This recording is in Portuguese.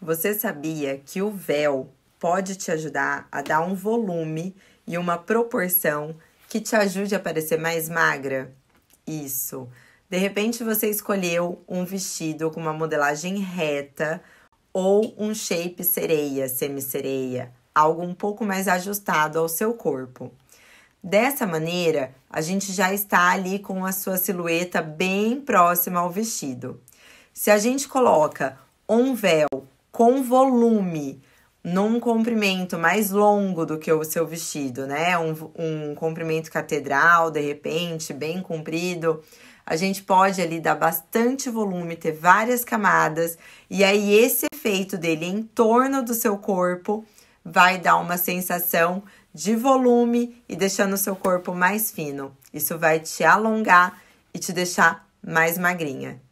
Você sabia que o véu pode te ajudar a dar um volume e uma proporção que te ajude a parecer mais magra? Isso. De repente você escolheu um vestido com uma modelagem reta ou um shape sereia, semi-sereia, algo um pouco mais ajustado ao seu corpo. Dessa maneira, a gente já está ali com a sua silhueta bem próxima ao vestido. Se a gente coloca um véu com volume, num comprimento mais longo do que o seu vestido, né? Um, um comprimento catedral, de repente, bem comprido. A gente pode ali dar bastante volume, ter várias camadas, e aí esse efeito dele em torno do seu corpo vai dar uma sensação de volume e deixando o seu corpo mais fino. Isso vai te alongar e te deixar mais magrinha.